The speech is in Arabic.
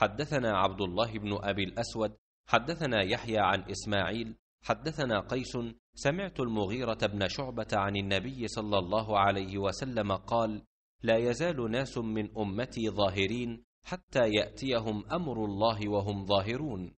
حدثنا عبد الله بن أبي الأسود حدثنا يحيى عن إسماعيل حدثنا قيس سمعت المغيرة بن شعبة عن النبي صلى الله عليه وسلم قال لا يزال ناس من أمتي ظاهرين حتى يأتيهم أمر الله وهم ظاهرون